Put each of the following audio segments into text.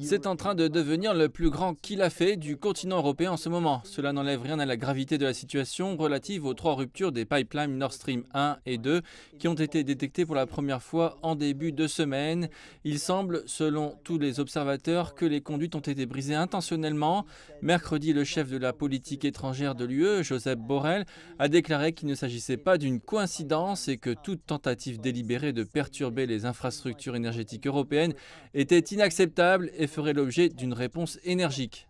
C'est en train de devenir le plus grand qu'il a fait du continent européen en ce moment. Cela n'enlève rien à la gravité de la situation relative aux trois ruptures des pipelines Nord Stream 1 et 2 qui ont été détectées pour la première fois en début de semaine. Il semble, selon tous les observateurs, que les conduites ont été brisées intentionnellement. Mercredi, le chef de la politique étrangère de l'UE, Joseph Borrell, a déclaré qu'il ne s'agissait pas d'une coïncidence et que toute tentative délibérée de perturber les infrastructures énergétiques européenne était inacceptable et ferait l'objet d'une réponse énergique.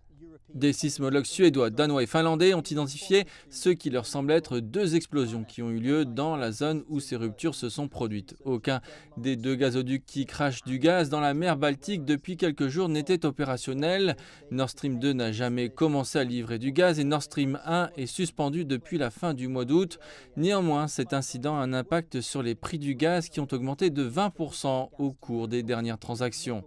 Des sismologues suédois, danois et finlandais ont identifié ce qui leur semble être deux explosions qui ont eu lieu dans la zone où ces ruptures se sont produites. Aucun des deux gazoducs qui crachent du gaz dans la mer Baltique depuis quelques jours n'était opérationnel. Nord Stream 2 n'a jamais commencé à livrer du gaz et Nord Stream 1 est suspendu depuis la fin du mois d'août. Néanmoins, cet incident a un impact sur les prix du gaz qui ont augmenté de 20% au cours des dernières transactions.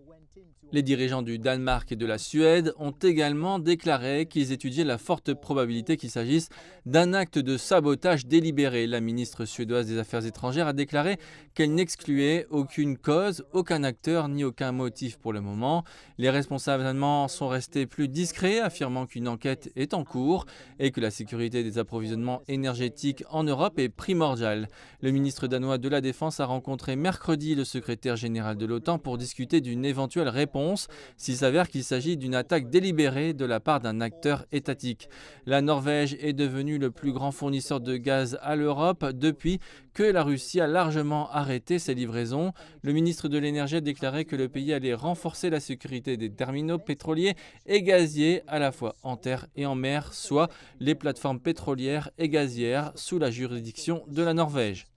Les dirigeants du Danemark et de la Suède ont également déclaré qu'ils étudiaient la forte probabilité qu'il s'agisse d'un acte de sabotage délibéré. La ministre suédoise des Affaires étrangères a déclaré qu'elle n'excluait aucune cause, aucun acteur ni aucun motif pour le moment. Les responsables allemands sont restés plus discrets, affirmant qu'une enquête est en cours et que la sécurité des approvisionnements énergétiques en Europe est primordiale. Le ministre danois de la Défense a rencontré mercredi le secrétaire général de l'OTAN pour discuter d'une éventuelle réponse s'il s'avère qu'il s'agit d'une attaque délibérée de la part d'un acteur étatique. La Norvège est devenue le plus grand fournisseur de gaz à l'Europe depuis que la Russie a largement arrêté ses livraisons. Le ministre de l'Énergie a déclaré que le pays allait renforcer la sécurité des terminaux pétroliers et gaziers à la fois en terre et en mer, soit les plateformes pétrolières et gazières sous la juridiction de la Norvège.